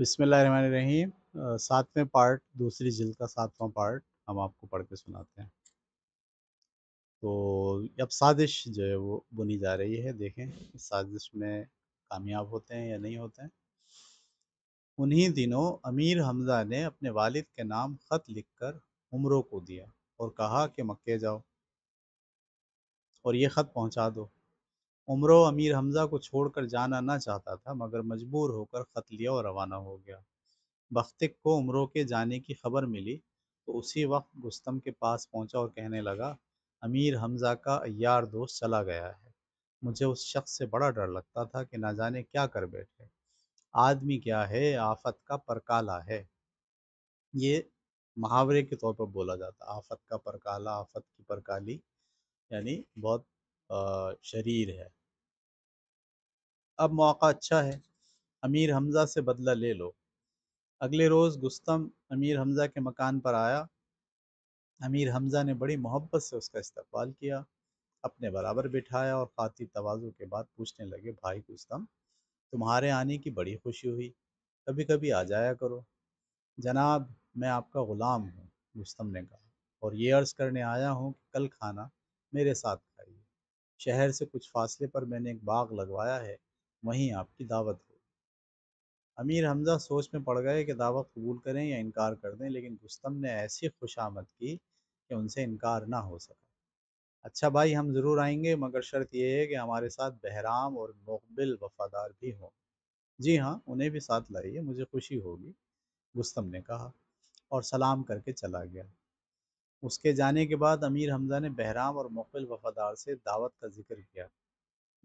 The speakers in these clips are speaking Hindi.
बिसमीम सातवें पार्ट दूसरी जिल्द का सातवां पार्ट हम आपको पढ़ के सुनाते हैं तो अब साजिश जो है वो बुनी जा रही है देखें साजिश में कामयाब होते हैं या नहीं होते हैं उन्हीं दिनों अमीर हमज़ा ने अपने वालिद के नाम ख़त लिखकर उमरों को दिया और कहा कि मक्के जाओ और ये ख़त पहुंचा दो उम्र अमीर हमज़ा को छोड़कर जाना ना चाहता था, मगर मजबूर होकर ख़त लिया और रवाना हो गया। बख्तिक को उम्र के जाने की खबर मिली, तो उसी वक्त गुस्तम के पास पहुंचा और कहने लगा, अमीर हमज़ा का अयार दोस्त चला गया है। मुझे उस शख्स से बड़ा डर लगता था कि ना जाने क्या कर बैठे। आदमी क्या है, आफत का परकाला है। ये मुहावरे के तौर पर बोला जाता आफत का परकाला, आफत की परकाली, यानी बहुत शरीर है अब मौका अच्छा है अमीर हमज़ा से बदला ले लो अगले रोज़ गुस्तम अमीर हमज़ा के मकान पर आया अमीर हमज़ा ने बड़ी मोहब्बत से उसका इस्तेवाल किया अपने बराबर बिठाया और ख़ातिर तोज़ु के बाद पूछने लगे भाई गुस्तम तुम्हारे आने की बड़ी खुशी हुई कभी कभी आ जाया करो जनाब मैं आपका ग़ुलाम हूँ गुस्तम ने कहा और ये अर्ज़ करने आया हूँ कि कल खाना मेरे साथ खाइए शहर से कुछ फासले पर मैंने एक बाग लगवाया है वहीं आपकी दावत हो अमीर हमजा सोच में पड़ गए कि दावत कबूल करें या इनकार कर दें लेकिन रुस्तम ने ऐसी आमद की कि उनसे इनकार ना हो सका अच्छा भाई हम ज़रूर आएंगे मगर शर्त यह है कि हमारे साथ बहराम और मकबिल वफादार भी हों जी हाँ उन्हें भी साथ लाइए मुझे खुशी होगी रुस्तम ने कहा और सलाम करके चला गया उसके जाने के बाद अमीर हमजा ने बहराम और मुकिल वफादार से दावत का जिक्र किया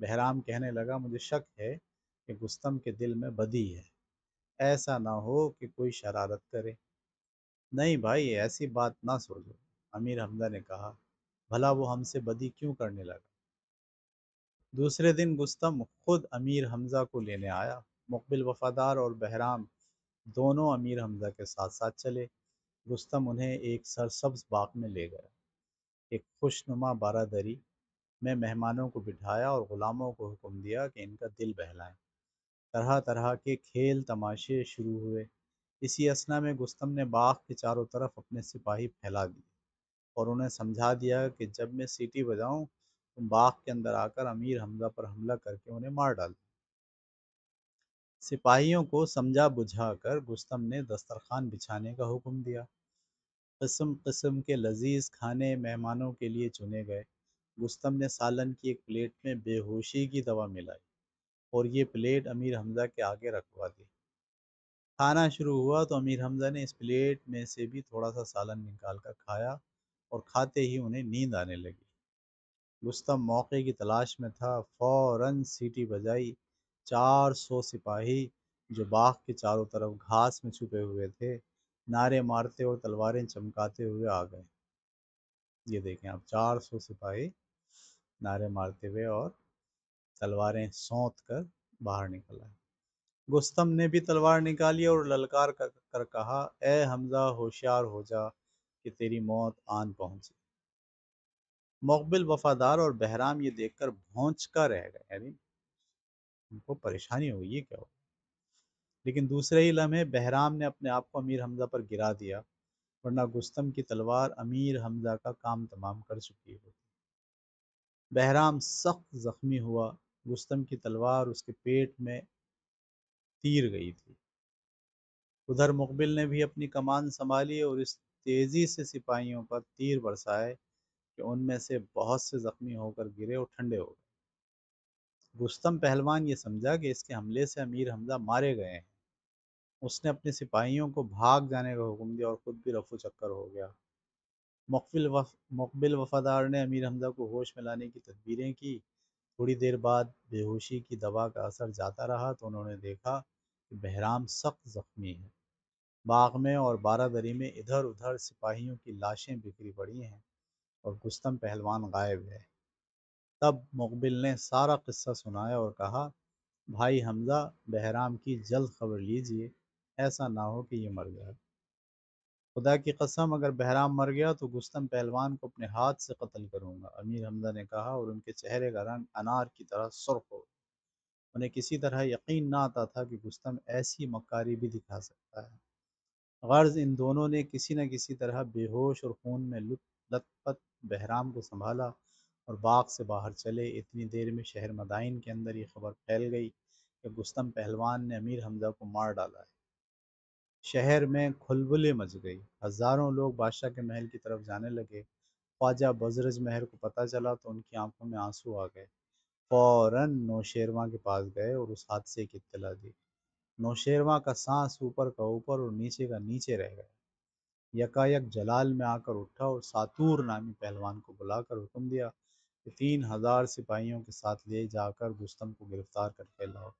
बहराम कहने लगा मुझे शक है कि गुस्तम के दिल में बदी है ऐसा ना हो कि कोई शरारत करे नहीं भाई ऐसी बात ना सोचो अमीर हमजा ने कहा भला वो हमसे बदी क्यों करने लगा दूसरे दिन गुस्तम खुद अमीर हमजा को लेने आया मुकबिल वफादार और बहराम दोनों अमीर हमजा के साथ साथ चले रुस्तम उन्हें एक सरसब्ज बाग में ले गया एक खुशनुमा बारादरी में मेहमानों को बिठाया और ग़ुलामों को हुक्म दिया कि इनका दिल बहलाएं तरह तरह के खेल तमाशे शुरू हुए इसी असना में गुस्तम ने बाग के चारों तरफ अपने सिपाही फैला दिए और उन्हें समझा दिया कि जब मैं सीटी बजाऊं तुम बाग के अंदर आकर अमीर हमजा पर हमला करके उन्हें मार डाल सिपाहियों को समझा बुझा कर गुस्तम ने दस्तरखान बिछाने का हुक्म दिया कस्म कस्म के लजीज खाने मेहमानों के लिए चुने गए गुस्तम ने सालन की एक प्लेट में बेहोशी की दवा मिलाई और ये प्लेट अमीर हमज़ा के आगे रखवा दी खाना शुरू हुआ तो अमीर हमज़ा ने इस प्लेट में से भी थोड़ा सा सालन निकाल कर खाया और खाते ही उन्हें नींद आने लगी गुस्तम मौके की तलाश में था फ़ौर सीटी बजाई चार सौ सिपाही जो बाग के चारों तरफ घास में छुपे हुए थे नारे मारते और तलवारें चमकाते हुए आ गए ये देखें आप 400 सिपाही नारे मारते हुए और तलवारें सौंत कर बाहर निकल आए गुस्तम ने भी तलवार निकाली और ललकार कर, कर कहा ए हमजा होशियार हो जा कि तेरी मौत आन पहुंची मकबिल वफादार और बहराम ये देखकर भौंच का रह गए यानी उनको परेशानी हुई ये क्या हो लेकिन दूसरे ही लम्हे बहराम ने अपने आप को अमीर हमज़ा पर गिरा दिया वरना गुस्तम की तलवार अमीर हमज़ा का काम तमाम कर चुकी होती बहराम सख्त ज़ख्मी हुआ गुस्तम की तलवार उसके पेट में तीर गई थी उधर मुकबिल ने भी अपनी कमान संभाली और इस तेज़ी से सिपाहियों पर तीर बरसाए कि उनमें से बहुत से ज़ख्मी होकर गिरे और ठंडे हो गए रुस्तम पहलवान ये समझा कि इसके हमले से अमीर हमजा मारे गए हैं उसने अपने सिपाहियों को भाग जाने का हुक्म दिया और ख़ुद भी रफू चक्कर हो गया मकबिल वफ मकबिल वफादार ने अमीर हमजा को होश में लाने की तदबीरें की थोड़ी देर बाद बेहोशी की दवा का असर जाता रहा तो उन्होंने देखा कि बहराम सख्त ज़ख्मी है बाग में और बारादरी में इधर उधर सिपाहियों की लाशें बिखरी पड़ी हैं और गुस्तम पहलवान गायब है तब मुकबिल ने सारा किस्सा सुनाया और कहा भाई हमजा बहराम की जल्द खबर लीजिए ऐसा ना हो कि ये मर जाए खुदा की कसम अगर बहराम मर गया तो गुस्तम पहलवान को अपने हाथ से कत्ल करूंगा अमीर हमजा ने कहा और उनके चेहरे का रंग अनार की तरह सुर्ख हो उन्हें किसी तरह यकीन ना आता था कि गुस्तम ऐसी मकारी भी दिखा सकता है गर्ज इन दोनों ने किसी न किसी तरह बेहोश और खून में लुत लथपथ बहराम को संभाला और बाग से बाहर चले इतनी देर में शहर मदाइन के अंदर ये खबर फैल गई कि गुस्तम पहलवान ने अमीर हमजा को मार डाला है शहर में खुलबुले मच गई हज़ारों लोग बादशाह के महल की तरफ जाने लगे ख्वाजा बजरज महर को पता चला तो उनकी आंखों में आंसू आ गए फ़ौर नौशेरवा के पास गए और उस हादसे की इतला दी नौशेरवा का सांस ऊपर का ऊपर और नीचे का नीचे रह गया यकायक जलाल में आकर उठा और सातूर नामी पहलवान को बुलाकर हुक्म दिया तीन हजार सिपाहियों के साथ ले जाकर गुस्तम को गिरफ्तार करके लाओ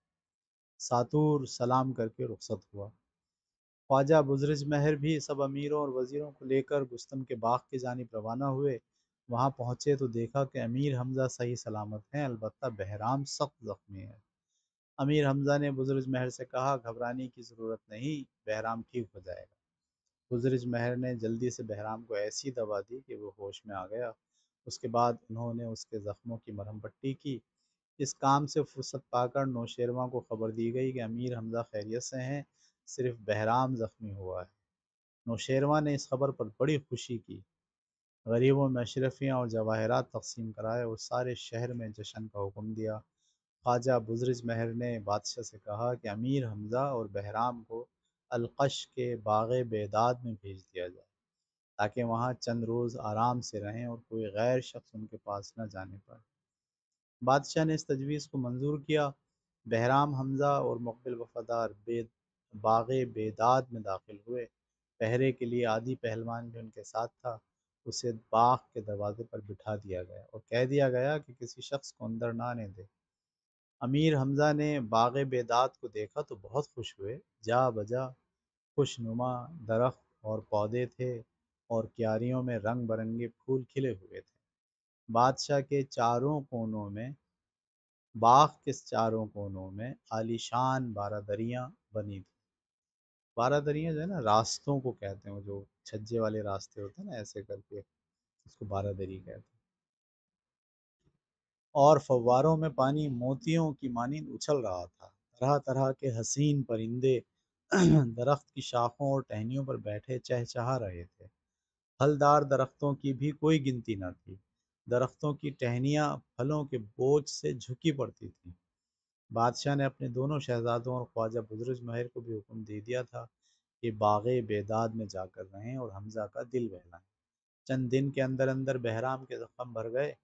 सातूर सलाम करके रुखसत हुआ ख्वाजा बुजरज महर भी सब अमीरों और वजीरों को लेकर गुस्तम के बाग की जानब रवाना हुए वहाँ पहुँचे तो देखा कि अमीर हमज़ा सही सलामत हैं अलबत् बहराम सख्त ज़ख्मी है अमीर हमज़ा ने बुजरज महर से कहा घबराने की ज़रूरत नहीं बहराम ठीक हो जाएगा बुजरज महर ने जल्दी से बहराम को ऐसी दवा दी कि वो होश में आ गया उसके बाद उन्होंने उसके ज़ख्मों की मरहम पट्टी की इस काम से फुर्सत पाकर नौशेरवा को खबर दी गई कि अमीर हमज़ा खैरियत से हैं सिर्फ बहराम ज़ख्मी हुआ है नौशेरवा ने इस खबर पर बड़ी खुशी की गरीबों में अशरफियाँ और जवाहरात तकसीम कराए और सारे शहर में जश्न का हुक्म दिया ख्वाजा बुजरज महर ने बादशाह से कहा कि अमीर हमज़ा और बहराम को अलकश के बाग बेदाद में भेज दिया जाए ताकि वहाँ चंद रोज़ आराम से रहें और कोई गैर शख्स उनके पास न जाने पाए बादशाह ने इस तजवीज़ को मंजूर किया बहराम हमजा और मकबिल वफादार बे बाग बेदाद में दाखिल हुए पहरे के लिए आदि पहलवान भी उनके साथ था उसे बाग के दरवाजे पर बिठा दिया गया और कह दिया गया कि किसी शख्स को अंदर ना आने दे अमीर हमजा ने बाग बेदाद को देखा तो बहुत खुश हुए जा बजा खुशनुमा दरख्त और पौधे थे और क्यारियों में रंग बिरंगे फूल खिले हुए थे बादशाह के चारों कोनों में बाग के चारों कोनों में आलीशान बारादरियाँ बनी थी बारादरियाँ जो है ना रास्तों को कहते हैं जो छज्जे वाले रास्ते होते हैं ना ऐसे करके उसको बारादरी कहते हैं और फव्वारों में पानी मोतियों की मानिंद उछल रहा था तरह तरह के हसीन परिंदे दरख्त की शाखों और टहनियों पर बैठे चहचहा रहे थे फलदार दरख्तों की भी कोई गिनती न थी दरख्तों की टहनियाँ फलों के बोझ से झुकी पड़ती थीं बादशाह ने अपने दोनों शहजादों और ख्वाजा बुजुर्ग महर को भी हुक्म दे दिया था कि बाग बेदाद में जाकर रहें और हमज़ा का दिल बहलाएं चंद दिन के अंदर अंदर बहराम के ज़ख्म भर गए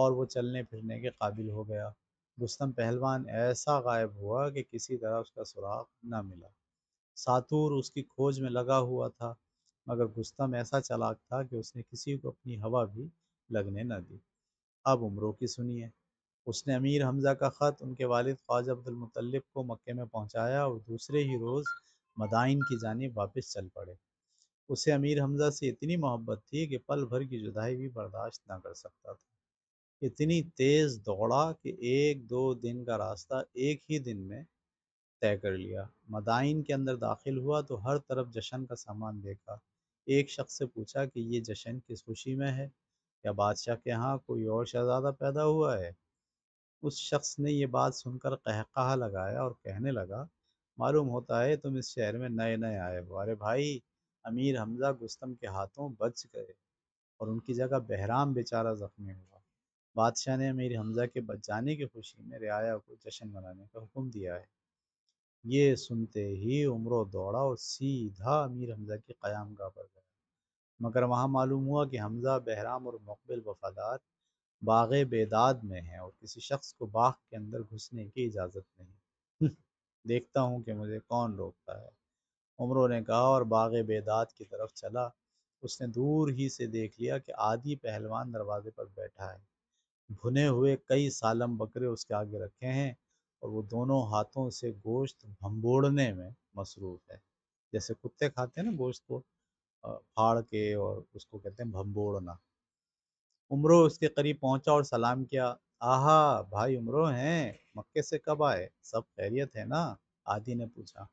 और वो चलने फिरने के काबिल हो गया रुस्तम पहलवान ऐसा गायब हुआ कि किसी तरह उसका सुराग न मिला सातूर उसकी खोज में लगा हुआ था मगर रुस्तम ऐसा चलाक था कि उसने किसी को अपनी हवा भी लगने न दी अब उम्रों की सुनिए उसने अमीर हमज़ा का ख़त उनके वालिद ख्वाजा अब्दुलमतलब को मक्के में पहुंचाया और दूसरे ही रोज़ मदाइन की जानब वापस चल पड़े उसे अमीर हमज़ा से इतनी मोहब्बत थी कि पल भर की जुदाई भी बर्दाश्त ना कर सकता था इतनी तेज़ दौड़ा कि एक दो दिन का रास्ता एक ही दिन में तय कर लिया मदाइन के अंदर दाखिल हुआ तो हर तरफ जश्न का सामान देखा एक शख्स से पूछा कि ये जश्न किस खुशी में है क्या बादशाह के यहाँ कोई और शहजादा पैदा हुआ है उस शख्स ने यह बात सुनकर कहकहा लगाया और कहने लगा मालूम होता है तुम इस शहर में नए नए आए हो अरे भाई अमीर हमजा गुस्तम के हाथों बच गए और उनकी जगह बहराम बेचारा ज़ख्मी हुआ बादशाह ने अमीर हमजा के बच जाने की खुशी में रियाया को जश्न मनाने का हुक्म दिया है ये सुनते ही उम्र दौड़ा और सीधा अमीर हमज़ा की क्याम गाह पर गया मगर वहाँ मालूम हुआ कि हमज़ा बहराम और मकबिल वफ़ादार बाग बेदाद में हैं और किसी शख्स को बाग के अंदर घुसने की इजाज़त नहीं हम्म, देखता हूँ कि मुझे कौन रोकता है उम्रों ने कहा और बाग बेदाद की तरफ चला उसने दूर ही से देख लिया कि आदि पहलवान दरवाजे पर बैठा है भुने हुए कई सालम बकरे उसके आगे रखे हैं और वो दोनों हाथों से गोश्त भंबोड़ने में मसरूफ़ है जैसे कुत्ते खाते हैं ना गोश्त को फाड़ के और उसको कहते हैं भंबोड़ना उम्रो उसके करीब पहुंचा और सलाम किया आहा भाई उम्रो हैं मक्के से कब आए सब खैरियत है ना आदि ने पूछा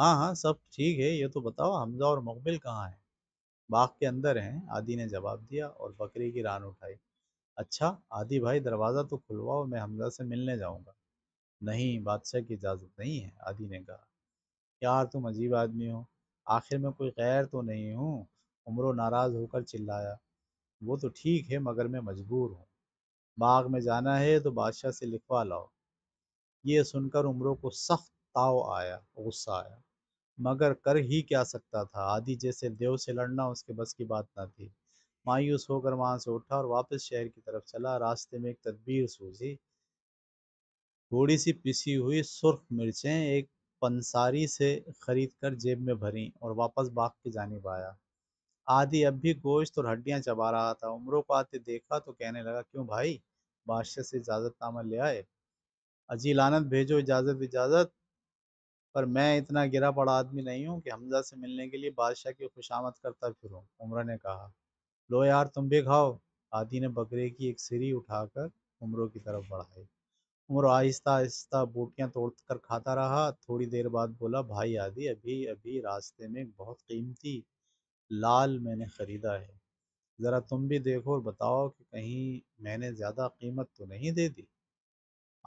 हाँ हाँ सब ठीक है ये तो बताओ हमजा और मकबिल कहाँ हैं बाग के अंदर हैं आदि ने जवाब दिया और बकरी की रान उठाई अच्छा आदि भाई दरवाज़ा तो खुलवाओ मैं हमजा से मिलने जाऊँगा नहीं बादशाह की इजाज़त नहीं है आदि ने कहा यार तुम अजीब आदमी हो आखिर में कोई गैर तो नहीं हूँ उम्र नाराज़ होकर चिल्लाया वो तो ठीक है मगर मैं मजबूर हूँ बाग में जाना है तो बादशाह से लिखवा लाओ ये सुनकर उम्रों को सख्त ताव आया गुस्सा आया मगर कर ही क्या सकता था आदि जैसे देव से लड़ना उसके बस की बात ना थी मायूस होकर वहाँ से उठा और वापस शहर की तरफ चला रास्ते में एक तदबीर सूझी थोड़ी सी पिसी हुई सुर्ख मिर्चें एक पंसारी से खरीद कर जेब में भरी और वापस बाग की जानब आया आदि अब भी गोश्त और हड्डियां चबा रहा था उम्रों को आते देखा तो कहने लगा क्यों भाई बादशाह से नामा ले आए अजी लानत भेजो इजाज़त इजाज़त पर मैं इतना गिरा पड़ा आदमी नहीं हूँ कि हमजा से मिलने के लिए बादशाह की खुशामद करता फिर उम्र ने कहा लो यार तुम भी खाओ आदि ने बकरे की एक सिरी उठाकर उम्रों की तरफ बढ़ाई उम्र आहिस्ता आहिस्ता बूटियाँ तोड़ कर खाता रहा थोड़ी देर बाद बोला भाई आदि अभी अभी रास्ते में बहुत कीमती लाल मैंने ख़रीदा है ज़रा तुम भी देखो और बताओ कि कहीं मैंने ज़्यादा कीमत तो नहीं दे दी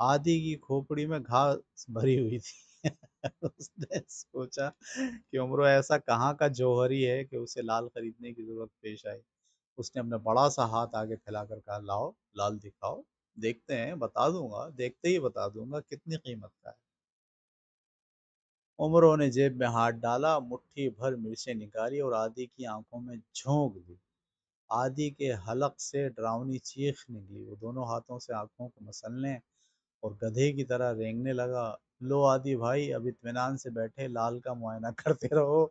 आदि की खोपड़ी में घास भरी हुई थी उसने सोचा कि उम्र ऐसा कहाँ का जौहरी है कि उसे लाल खरीदने की ज़रूरत पेश आई उसने अपना बड़ा सा हाथ आगे फैलाकर कहा लाओ लाल दिखाओ देखते हैं बता दूंगा देखते ही बता दूंगा कितनी कीमत का है। उमरों ने जेब में हाथ डाला, मुट्ठी भर मिर्चें निकाली और आदि की आंखों में झोंक दी। आदि के हलक से डरावनी चीख निकली। वो दोनों हाथों से आंखों को मसलने और गधे की तरह रेंगने लगा। "लो आदि भाई, अब इतमान से बैठे लाल का मुआयना करते रहो।"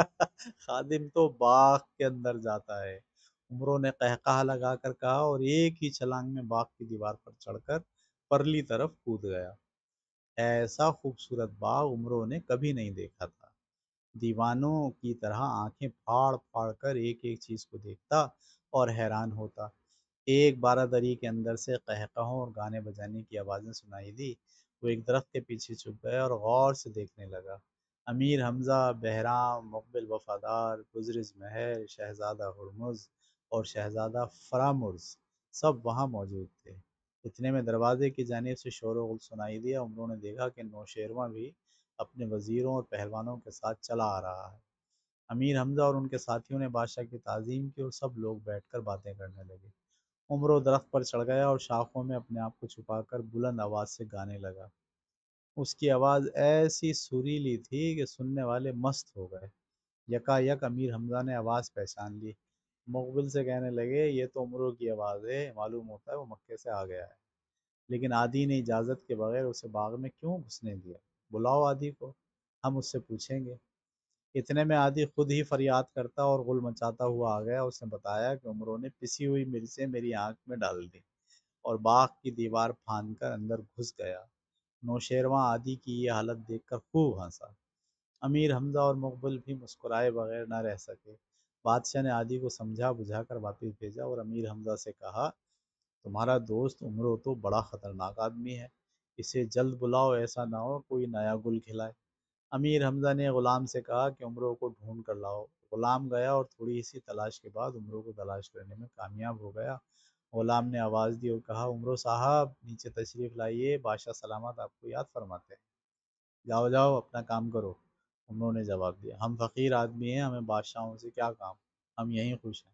खादिम तो बाग के अंदर जाता है। उमरों ने लगा लगाकर कहा और एक ही छलांग में बाग की दीवार पर चढ़कर परली तरफ कूद गया ऐसा खूबसूरत बाग उम्रों ने कभी नहीं देखा था दीवानों की तरह आंखें फाड़ फाड़ कर एक एक चीज़ को देखता और हैरान होता एक बारादरी के अंदर से कहकहों और गाने बजाने की आवाज़ें सुनाई दी वो एक दरख्त के पीछे छुप गया और गौर से देखने लगा अमीर हमज़ा बहराम मकबिल वफादार गुजरिज महर शहजादा हरमुज़ और शहजादा फरामुर्स सब वहाँ मौजूद थे इतने में दरवाजे की जानब से शोर गुल सुनाई दिया उन्होंने देखा कि नौशेरवा भी अपने वजीरों और पहलवानों के साथ चला आ रहा है अमीर हमजा और उनके साथियों ने बादशाह की तज़ीम की और सब लोग बैठकर बातें करने लगे उम्र दरख्त पर चढ़ गया और शाखों में अपने आप को छुपाकर बुलंद आवाज़ से गाने लगा उसकी आवाज़ ऐसी सुरीली थी कि सुनने वाले मस्त हो गए यकायक अमीर हमजा ने आवाज़ पहचान ली मकबुल से कहने लगे, "ये तो उमरों की आवाज़ है। मालूम होता है, वो मक्के से आ गया है। लेकिन आदि ने इजाज़त के बगैर उसे बाग में क्यों घुसने दिया? बुलाओ आदि को, हम उससे पूछेंगे।" इतने में आदि खुद ही फरियाद करता और गुल मचाता हुआ आ गया। उसने बताया कि उमरों ने पिसी हुई मिर्चें मेरी आँख में डाल दी और बाग की दीवार फान कर अंदर घुस गया। नौशेरवा आदि की ये हालत देखकर खूब हंसा अमीर हमजा और मकबुल भी मुस्कुराए बगैर न रह सके। बादशाह ने आदि को समझा बुझा कर वापिस भेजा और अमीर हमजा से कहा तुम्हारा दोस्त उम्र तो बड़ा ख़तरनाक आदमी है इसे जल्द बुलाओ ऐसा ना हो कोई नया गुल खिलाए अमीर हमजा ने ग़ुलाम से कहा कि उम्र को ढूंढ कर लाओ ग़ुलाम गया और थोड़ी सी तलाश के बाद उम्र को तलाश करने में कामयाब हो गया ग़ुलाम ने आवाज़ दी और कहा उम्र साहब नीचे तशरीफ़ लाइए बादशाह सलामत आपको याद फरमाते हैं जाओ जाओ अपना काम करो उन्होंने जवाब दिया हम फ़कीर आदमी हैं हमें बादशाहों से क्या काम हम यहीं खुश हैं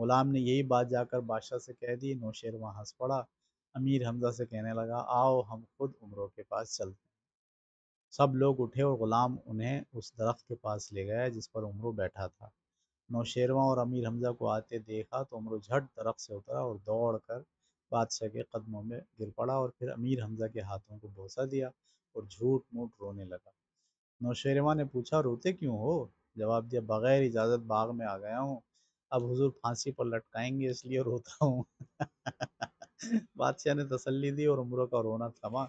ग़ुलाम ने यही बात जाकर बादशाह से कह दी नौशेरवा हंस पड़ा अमीर हमजा से कहने लगा आओ हम खुद उमरों के पास चलते हैं सब लोग उठे और ग़ुलाम उन्हें उस दरख्त के पास ले गया जिस पर उम्र बैठा था नौशेरवा और अमीर हमजा को आते देखा तो उम्र झट दरख्त से उतरा और दौड़ कर बादशाह के कदमों में गिर पड़ा और फिर अमीर हमजा के हाथों को बोसा दिया और झूठ मूठ रोने लगा नौशेरवा ने पूछा, रोते क्यों हो? जवाब दिया, बगैर इजाज़त बाग में आ गया हूँ। अब हुज़ूर फांसी पर लटकाएंगे इसलिए रोता हूँ। बादशाह ने तसल्ली दी और उमरों का रोना थमा।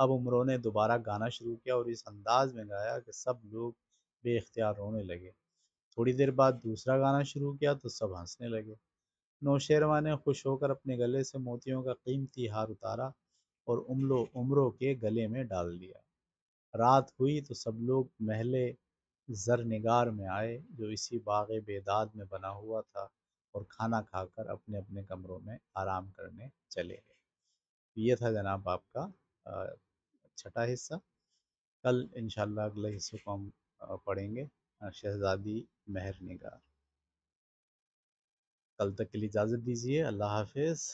अब उमरों ने दोबारा गाना शुरू किया और इस अंदाज में गाया कि सब लोग अख्तियार रोने लगे। थोड़ी देर बाद दूसरा गाना शुरू किया तो सब हंसने लगे। नौशेरवा ने खुश होकर अपने गले से मोतियों का कीमती हार उतारा और उमलो उमरों के गले में डाल दिया। रात हुई तो सब लोग महले जर निगार में आए जो इसी बाग बेदाद में बना हुआ था और खाना खाकर अपने अपने कमरों में आराम करने चले गए तो ये था जनाब आपका छठा हिस्सा कल इन अगले हिस्से को हम पढ़ेंगे शहजादी मेहर निगार कल तक के लिए इजाज़त दीजिए अल्लाह हाफिज़